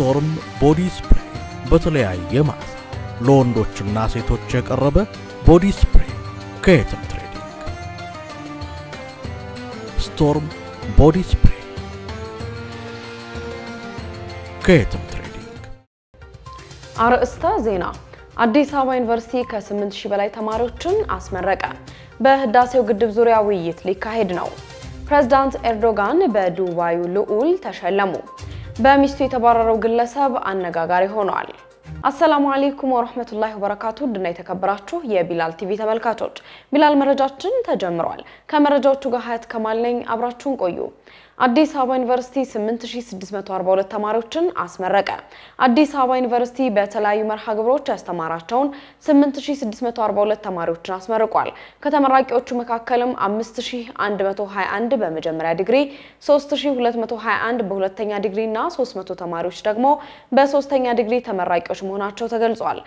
ስቶርም ቦዲ ስፕሬይ በተለያየ ማዕዛ ለወንዶችና ሴቶች የቀረበ ቦዲ ስፕሬይ ከየትም ትሬዲንግ። ስቶርም ቦዲ ስፕሬይ ከየትም ትሬዲንግ። አርዕስተ ዜና አዲስ አበባ ዩኒቨርሲቲ ከ8 በላይ ተማሪዎችን አስመረቀ። በህዳሴው ግድብ ዙሪያ ውይይት ሊካሄድ ነው። ፕሬዝዳንት ኤርዶጋን በዱባዩ ልዑል ተሸለሙ። በሚስቱ የተባረረው ግለሰብ አነጋጋሪ ሆኗል። አሰላሙ አሌይኩም ወረህመቱላሂ ወበረካቱ ድና የተከበራችሁ የቢላል ቲቪ ተመልካቾች፣ ቢላል መረጃችን ተጀምሯል። ከመረጃዎቹ ጋር ሀያት ከማል ነኝ። አብራችሁን ቆዩ። አዲስ አበባ ዩኒቨርሲቲ 8642 ተማሪዎችን አስመረቀ። አዲስ አበባ ዩኒቨርሲቲ በተለያዩ መርሃ ግብሮች ያስተማራቸውን 8642 ተማሪዎችን አስመርቋል። ከተመራቂዎቹ መካከልም 5121 በመጀመሪያ ዲግሪ፣ 3221 በሁለተኛ ዲግሪ እና 300 ተማሪዎች ደግሞ በሶስተኛ ዲግሪ ተመራቂዎች መሆናቸው ተገልጿል።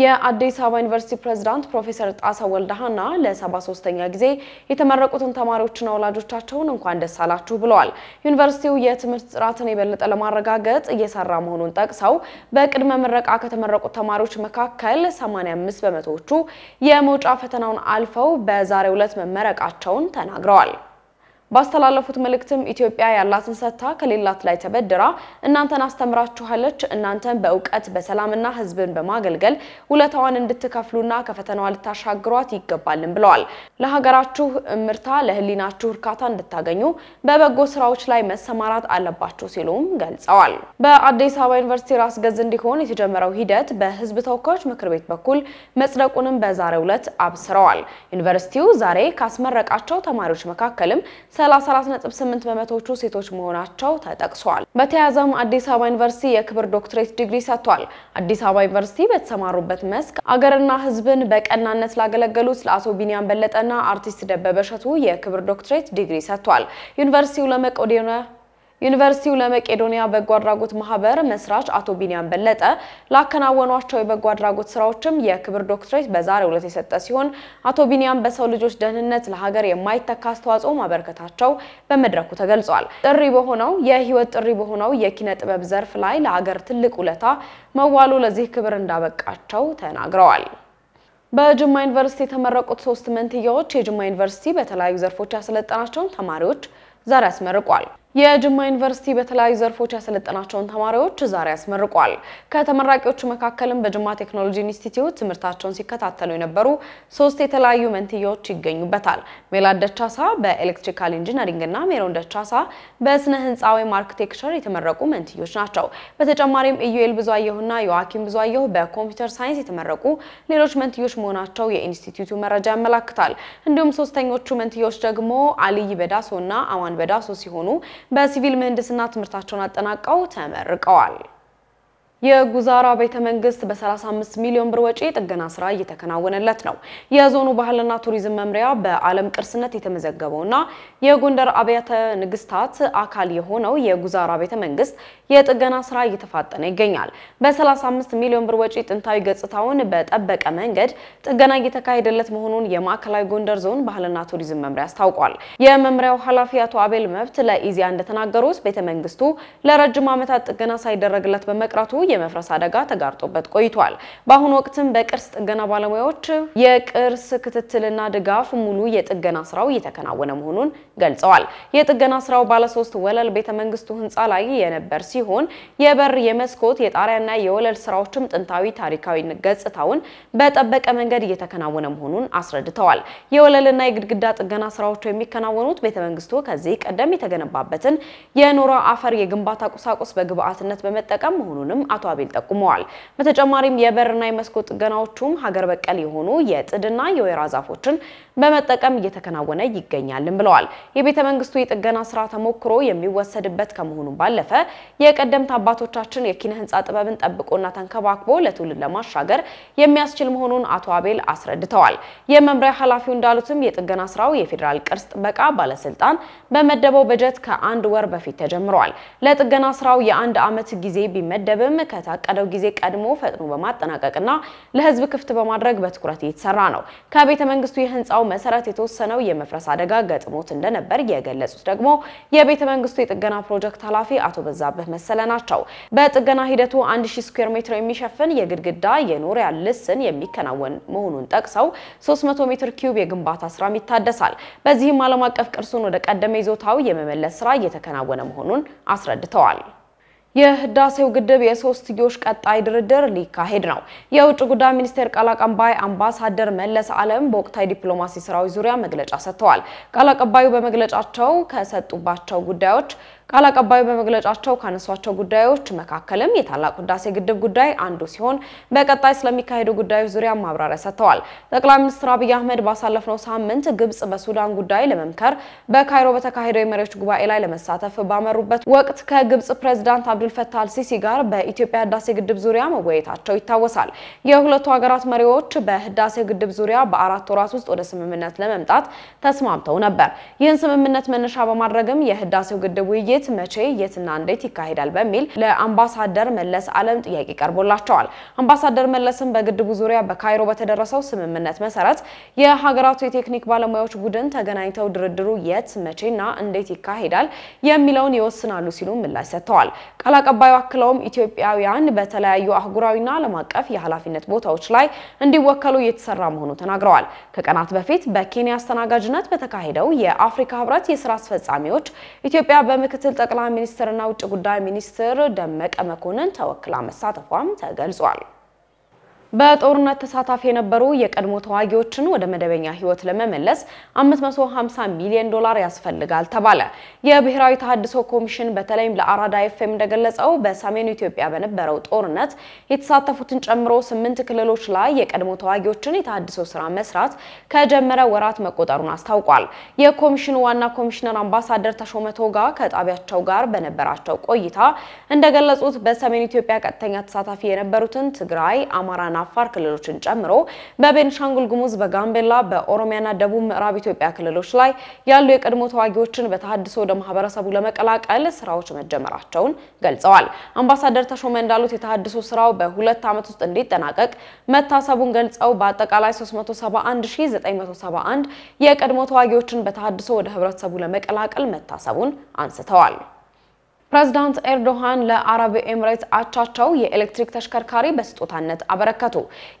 የአዲስ አበባ ዩኒቨርሲቲ ፕሬዝዳንት ፕሮፌሰር ጣሰ ወልደሃና ለ 73 ጊዜ የተመረቁትን ተማሪዎችና ወላጆቻቸውን እንኳን ደስ አላችሁ ብለዋል። ዩኒቨርሲቲው የትምህርት ጥራትን የበለጠ ለማረጋገጥ እየሰራ መሆኑን ጠቅሰው በቅድመ ምረቃ ከተመረቁት ተማሪዎች መካከል 85 በመቶዎቹ የመውጫ ፈተናውን አልፈው በዛሬው ዕለት መመረቃቸውን ተናግረዋል። ባስተላለፉት መልእክትም ኢትዮጵያ ያላትን ሰጥታ ከሌላት ላይ ተበድራ እናንተን አስተምራችኋለች፣ እናንተን በእውቀት በሰላምና ሕዝብን በማገልገል ውለታዋን እንድትከፍሉና ከፈተናዋ ልታሻግሯት ይገባልን ብለዋል። ለሀገራችሁ እምርታ፣ ለህሊናችሁ እርካታ እንድታገኙ በበጎ ስራዎች ላይ መሰማራት አለባችሁ ሲሉም ገልጸዋል። በአዲስ አበባ ዩኒቨርሲቲ ራስ ገዝ እንዲሆን የተጀመረው ሂደት በህዝብ ተወካዮች ምክር ቤት በኩል መጽደቁንም በዛሬው ዕለት አብስረዋል። ዩኒቨርሲቲው ዛሬ ካስመረቃቸው ተማሪዎች መካከልም 34.8 በመቶዎቹ ሴቶች መሆናቸው ተጠቅሷል። በተያያዘም አዲስ አበባ ዩኒቨርሲቲ የክብር ዶክትሬት ዲግሪ ሰጥቷል። አዲስ አበባ ዩኒቨርሲቲ በተሰማሩበት መስክ አገርና ሕዝብን በቀናነት ላገለገሉት ለአቶ ቢኒያም በለጠና አርቲስት ደበበ እሸቱ የክብር ዶክትሬት ዲግሪ ሰጥቷል። ዩኒቨርሲቲው ለመቄዶንያ ዩኒቨርሲቲው ለመቄዶንያ በጎ አድራጎት ማህበር መስራች አቶ ቢኒያም በለጠ ላከናወኗቸው የበጎ አድራጎት ስራዎችም የክብር ዶክትሬት በዛሬው ዕለት የሰጠ ሲሆን አቶ ቢኒያም በሰው ልጆች ደህንነት ለሀገር የማይተካ አስተዋጽኦ ማበረከታቸው በመድረኩ ተገልጿል። ጥሪ በሆነው የህይወት ጥሪ በሆነው የኪነ ጥበብ ዘርፍ ላይ ለሀገር ትልቅ ውለታ መዋሉ ለዚህ ክብር እንዳበቃቸው ተናግረዋል። በጅማ ዩኒቨርሲቲ የተመረቁት ሶስት መንትያዎች የጅማ ዩኒቨርሲቲ በተለያዩ ዘርፎች ያሰለጠናቸውን ተማሪዎች ዛሬ አስመርቋል። የጅማ ዩኒቨርሲቲ በተለያዩ ዘርፎች ያሰለጠናቸውን ተማሪዎች ዛሬ ያስመርቋል። ከተመራቂዎቹ መካከልም በጅማ ቴክኖሎጂ ኢንስቲትዩት ትምህርታቸውን ሲከታተሉ የነበሩ ሶስት የተለያዩ መንትያዎች ይገኙበታል። ሜላት ደቻሳ በኤሌክትሪካል ኢንጂነሪንግ እና ሜሮን ደቻሳ በስነ ህንፃ ወይም አርክቴክቸር የተመረቁ መንትዮች ናቸው። በተጨማሪም ኢዩኤል ብዙአየሁና ዮዋኪም ብዙአየሁ በኮምፒውተር ሳይንስ የተመረቁ ሌሎች መንትዮች መሆናቸው የኢንስቲትዩቱ መረጃ ያመላክታል። እንዲሁም ሶስተኞቹ መንትዮች ደግሞ አልይ በዳሶ እና አማን በዳሶ ሲሆኑ በሲቪል ምህንድስና ትምህርታቸውን አጠናቀው ተመርቀዋል። የጉዛራ ቤተ መንግስት በ35 ሚሊዮን ብር ወጪ ጥገና ስራ እየተከናወነለት ነው። የዞኑ ባህልና ቱሪዝም መምሪያ በዓለም ቅርስነት የተመዘገበውና የጎንደር አብያተ ንግስታት አካል የሆነው የጉዛራ ቤተ መንግስት የጥገና ስራ እየተፋጠነ ይገኛል። በ35 ሚሊዮን ብር ወጪ ጥንታዊ ገጽታውን በጠበቀ መንገድ ጥገና እየተካሄደለት መሆኑን የማዕከላዊ ጎንደር ዞን ባህልና ቱሪዝም መምሪያ አስታውቋል። የመምሪያው ኃላፊ አቶ አቤል መብት ለኢዚያ እንደተናገሩት ቤተ መንግስቱ ለረጅም ዓመታት ጥገና ሳይደረግለት በመቅረቱ የመፍረስ አደጋ ተጋርጦበት ቆይቷል። በአሁኑ ወቅትም በቅርስ ጥገና ባለሙያዎች የቅርስ ክትትልና ድጋፍ ሙሉ የጥገና ስራው እየተከናወነ መሆኑን ገልጸዋል። የጥገና ስራው ባለሶስት ወለል ቤተመንግስቱ ህንፃ ላይ የነበር ሲሆን የበር፣ የመስኮት፣ የጣሪያና የወለል ስራዎችም ጥንታዊ ታሪካዊ ገጽታውን በጠበቀ መንገድ እየተከናወነ መሆኑን አስረድተዋል። የወለልና የግድግዳ ጥገና ስራዎቹ የሚከናወኑት ቤተመንግስቱ ከዚህ ቀደም የተገነባበትን የኖራ አፈር የግንባታ ቁሳቁስ በግብአትነት በመጠቀም መሆኑንም አ። አቶ አቤል ጠቁመዋል። በተጨማሪም የበርና የመስኮት ጥገናዎቹም ሀገር በቀል የሆኑ የጥድና የወይራ ዛፎችን በመጠቀም እየተከናወነ ይገኛልን ብለዋል። የቤተ መንግስቱ የጥገና ስራ ተሞክሮ የሚወሰድበት ከመሆኑም ባለፈ የቀደምት አባቶቻችን የኪነ ህንፃ ጥበብን ጠብቆና ተንከባክቦ ለትውልድ ለማሻገር የሚያስችል መሆኑን አቶ አቤል አስረድተዋል። የመምሪያ ኃላፊው እንዳሉትም የጥገና ስራው የፌዴራል ቅርስ ጥበቃ ባለስልጣን በመደበው በጀት ከአንድ ወር በፊት ተጀምረዋል። ለጥገና ስራው የአንድ አመት ጊዜ ቢመደብም ከታቀደው ጊዜ ቀድሞ ፈጥኖ በማጠናቀቅና ለህዝብ ክፍት በማድረግ በትኩረት እየተሰራ ነው። ከቤተ መንግስቱ የህንፃው መሰረት የተወሰነው የመፍረስ አደጋ ገጥሞት እንደነበር የገለጹት ደግሞ የቤተ መንግስቱ የጥገና ፕሮጀክት ኃላፊ አቶ በዛብህ መሰለ ናቸው። በጥገና ሂደቱ 1000 ስኩዌር ሜትር የሚሸፍን የግድግዳ የኖሪያ ልስን የሚከናወን መሆኑን ጠቅሰው 300 ሜትር ኪዩብ የግንባታ ስራም ይታደሳል። በዚህም ዓለም አቀፍ ቅርሱን ወደ ቀደመ ይዞታው የመመለስ ስራ እየተከናወነ መሆኑን አስረድተዋል። የህዳሴው ግድብ የሶስትዮሽ ቀጣይ ድርድር ሊካሄድ ነው። የውጭ ጉዳይ ሚኒስቴር ቃል አቀባይ አምባሳደር መለስ አለም በወቅታዊ ዲፕሎማሲ ስራዎች ዙሪያ መግለጫ ሰጥተዋል። ቃል አቀባዩ በመግለጫቸው ከሰጡባቸው ጉዳዮች ቃል አቀባዩ በመግለጫቸው ካነሷቸው ጉዳዮች መካከልም የታላቁ ህዳሴ ግድብ ጉዳይ አንዱ ሲሆን በቀጣይ ስለሚካሄዱ ጉዳዮች ዙሪያ ማብራሪያ ሰጥተዋል። ጠቅላይ ሚኒስትር አብይ አህመድ ባሳለፍነው ሳምንት ግብጽ በሱዳን ጉዳይ ለመምከር በካይሮ በተካሄደው የመሪዎች ጉባኤ ላይ ለመሳተፍ ባመሩበት ወቅት ከግብጽ ፕሬዝዳንት አብዱልፈታህ አልሲሲ ጋር በኢትዮጵያ ህዳሴ ግድብ ዙሪያ መወያየታቸው ይታወሳል። የሁለቱ ሀገራት መሪዎች በህዳሴ ግድብ ዙሪያ በአራት ወራት ውስጥ ወደ ስምምነት ለመምጣት ተስማምተው ነበር። ይህን ስምምነት መነሻ በማድረግም የህዳሴው ግድብ ውይይት የት መቼ፣ የትና እንዴት ይካሄዳል በሚል ለአምባሳደር መለስ አለም ጥያቄ ቀርቦላቸዋል። አምባሳደር መለስም በግድቡ ዙሪያ በካይሮ በተደረሰው ስምምነት መሰረት የሀገራቱ የቴክኒክ ባለሙያዎች ቡድን ተገናኝተው ድርድሩ የት፣ መቼና እንዴት ይካሄዳል የሚለውን ይወስናሉ ሲሉ ምላሽ ሰጥተዋል። ቃል አቀባዩ አክለውም ኢትዮጵያውያን በተለያዩ አህጉራዊና ዓለም አቀፍ የኃላፊነት ቦታዎች ላይ እንዲወከሉ እየተሰራ መሆኑ ተናግረዋል። ከቀናት በፊት በኬንያ አስተናጋጅነት በተካሄደው የአፍሪካ ህብረት የስራ አስፈጻሚዎች ኢትዮጵያ በምክትል ምክትል ጠቅላይ ሚኒስትርና ውጭ ጉዳይ ሚኒስትር ደመቀ መኮንን ተወክላ መሳተፏም ተገልጿል። በጦርነት ተሳታፊ የነበሩ የቀድሞ ተዋጊዎችን ወደ መደበኛ ህይወት ለመመለስ 550 ሚሊዮን ዶላር ያስፈልጋል ተባለ። የብሔራዊ ተሃድሶ ኮሚሽን በተለይም ለአራዳ ኤፍኤም እንደገለጸው በሰሜኑ ኢትዮጵያ በነበረው ጦርነት የተሳተፉትን ጨምሮ ስምንት ክልሎች ላይ የቀድሞ ተዋጊዎችን የተሃድሶ ስራ መስራት ከጀመረ ወራት መቆጠሩን አስታውቋል። የኮሚሽኑ ዋና ኮሚሽነር አምባሳደር ተሾመ ቶጋ ከጣቢያቸው ጋር በነበራቸው ቆይታ እንደገለጹት በሰሜኑ ኢትዮጵያ ቀጥተኛ ተሳታፊ የነበሩትን ትግራይ፣ አማራና አፋር ክልሎችን ጨምሮ በቤንሻንጉል ጉሙዝ፣ በጋምቤላ፣ በኦሮሚያና ደቡብ ምዕራብ ኢትዮጵያ ክልሎች ላይ ያሉ የቀድሞ ተዋጊዎችን በተሀድሶ ወደ ማህበረሰቡ ለመቀላቀል ስራዎች መጀመራቸውን ገልጸዋል። አምባሳደር ተሾመ እንዳሉት የተሀድሶ ስራው በሁለት ዓመት ውስጥ እንዲጠናቀቅ መታሰቡን ገልጸው በአጠቃላይ 371971 የቀድሞ ተዋጊዎችን በተሀድሶ ወደ ህብረተሰቡ ለመቀላቀል መታሰቡን አንስተዋል። ፕሬዝዳንት ኤርዶሃን ለአረብ ኤምሬት አቻቸው የኤሌክትሪክ ተሽከርካሪ በስጦታነት አበረከቱ።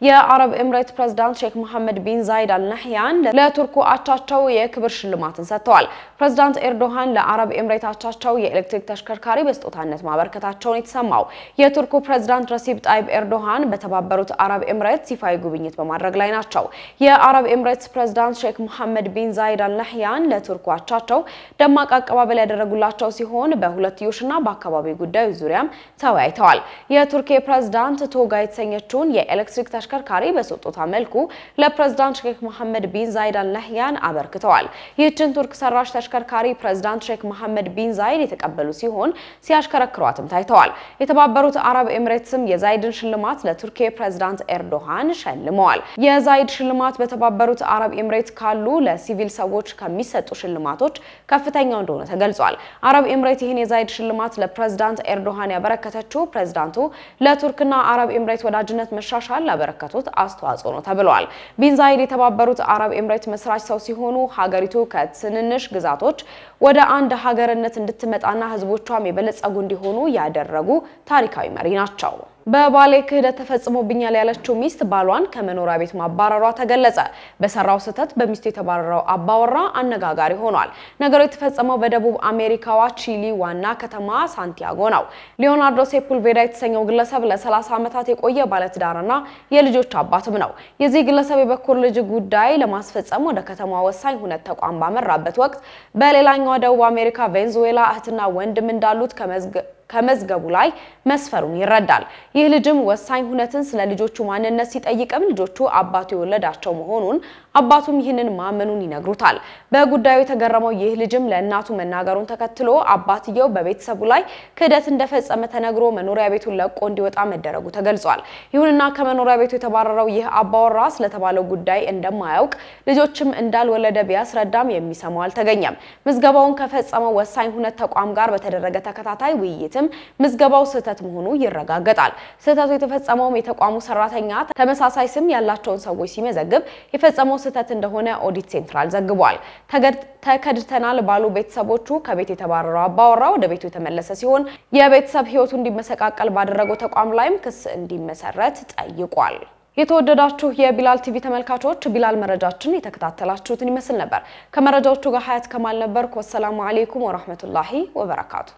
የአረብ ኤምሬት ፕሬዝዳንት ሼክ መሐመድ ቢን ዛይድ አልናህያን ለቱርኩ አቻቸው የክብር ሽልማትን ሰጥተዋል። ፕሬዝዳንት ኤርዶሃን ለአረብ ኤምሬት አቻቸው የኤሌክትሪክ ተሽከርካሪ በስጦታነት ማበረከታቸውን የተሰማው የቱርኩ ፕሬዝዳንት ረሲብ ጣይብ ኤርዶሃን በተባበሩት አረብ ኤምሬት ይፋዊ ጉብኝት በማድረግ ላይ ናቸው። የአረብ ኤምሬት ፕሬዝዳንት ሼክ መሐመድ ቢን ዛይድ አልናህያን ለቱርኩ አቻቸው ደማቅ አቀባበል ያደረጉላቸው ሲሆን በሁለትዮሽ እና በአካባቢ ጉዳዮች ዙሪያም ተወያይተዋል። የቱርኪ ፕሬዝዳንት ቶጋ የተሰኘችውን የኤሌክትሪክ ተሽከርካሪ በስጦታ መልኩ ለፕሬዝዳንት ሼክ መሐመድ ቢን ዛይድ አልናህያን አበርክተዋል። ይህችን ቱርክ ሰራሽ ተሽከርካሪ ፕሬዝዳንት ሼክ መሐመድ ቢን ዛይድ የተቀበሉ ሲሆን ሲያሽከረክሯትም ታይተዋል። የተባበሩት አረብ ኤምሬትስም የዛይድን ሽልማት ለቱርኪ ፕሬዝዳንት ኤርዶሃን ሸልመዋል። የዛይድ ሽልማት በተባበሩት አረብ ኤምሬት ካሉ ለሲቪል ሰዎች ከሚሰጡ ሽልማቶች ከፍተኛው እንደሆነ ተገልጿል። አረብ ኤምሬት ይህን የዛይድ ሽልማት ለፕሬዝዳንት ኤርዶሃን ያበረከተችው ፕሬዝዳንቱ ለቱርክና አረብ ኤምሬት ወዳጅነት መሻሻል ላበረከቱት አስተዋጽኦ ነው ተብሏል። ቢን ዛይድ የተባበሩት አረብ ኤምሬት መስራች ሰው ሲሆኑ ሀገሪቱ ከትንንሽ ግዛቶች ወደ አንድ ሀገርነት እንድትመጣና ህዝቦቿም የበለጸጉ እንዲሆኑ ያደረጉ ታሪካዊ መሪ ናቸው። በባሌ ክህደት ተፈጽሞብኛል ያለችው ሚስት ባሏን ከመኖሪያ ቤት ማባረሯ ተገለጸ። በሰራው ስህተት በሚስቱ የተባረረው አባወራ አነጋጋሪ ሆኗል። ነገሩ የተፈጸመው በደቡብ አሜሪካዋ ቺሊ ዋና ከተማ ሳንቲያጎ ነው። ሊዮናርዶ ሴፑልቬዳ የተሰኘው ግለሰብ ለ30 ዓመታት የቆየ ባለትዳርና የልጆች አባትም ነው። የዚህ ግለሰብ የበኩር ልጅ ጉዳይ ለማስፈጸም ወደ ከተማ ወሳኝ ሁነት ተቋም ባመራበት ወቅት በሌላኛው ደቡብ አሜሪካ ቬንዙዌላ እህትና ወንድም እንዳሉት ከመዝገቡ ላይ መስፈሩን ይረዳል። ይህ ልጅም ወሳኝ ሁነትን ስለ ልጆቹ ማንነት ሲጠይቅም ልጆቹ አባቱ የወለዳቸው መሆኑን አባቱም ይህንን ማመኑን ይነግሩታል። በጉዳዩ የተገረመው ይህ ልጅም ለእናቱ መናገሩን ተከትሎ አባትየው በቤተሰቡ ላይ ክህደት እንደፈጸመ ተነግሮ መኖሪያ ቤቱን ለቆ እንዲወጣ መደረጉ ተገልጿል። ይሁንና ከመኖሪያ ቤቱ የተባረረው ይህ አባወራ ስለተባለው ጉዳይ እንደማያውቅ ልጆችም እንዳልወለደ ቢያስረዳም የሚሰማው አልተገኘም። ምዝገባውን ከፈጸመው ወሳኝ ሁነት ተቋም ጋር በተደረገ ተከታታይ ውይይትም ምዝገባው ስህተት መሆኑ ይረጋገጣል። ስህተቱ የተፈጸመውም የተቋሙ ሰራተኛ ተመሳሳይ ስም ያላቸውን ሰዎች ሲመዘግብ የፈጸመው ስህተት እንደሆነ ኦዲት ሴንትራል ዘግቧል። ተከድተናል ባሉ ቤተሰቦቹ ከቤት የተባረረው አባወራ ወደ ቤቱ የተመለሰ ሲሆን የቤተሰብ ህይወቱ እንዲመሰቃቀል ባደረገው ተቋም ላይም ክስ እንዲመሰረት ጠይቋል። የተወደዳችሁ የቢላል ቲቪ ተመልካቾች ቢላል መረጃችን የተከታተላችሁትን ይመስል ነበር። ከመረጃዎቹ ጋር ሀያት ከማል ነበርኩ። ወሰላሙ አሌይኩም ወራህመቱላሂ ወበረካቱ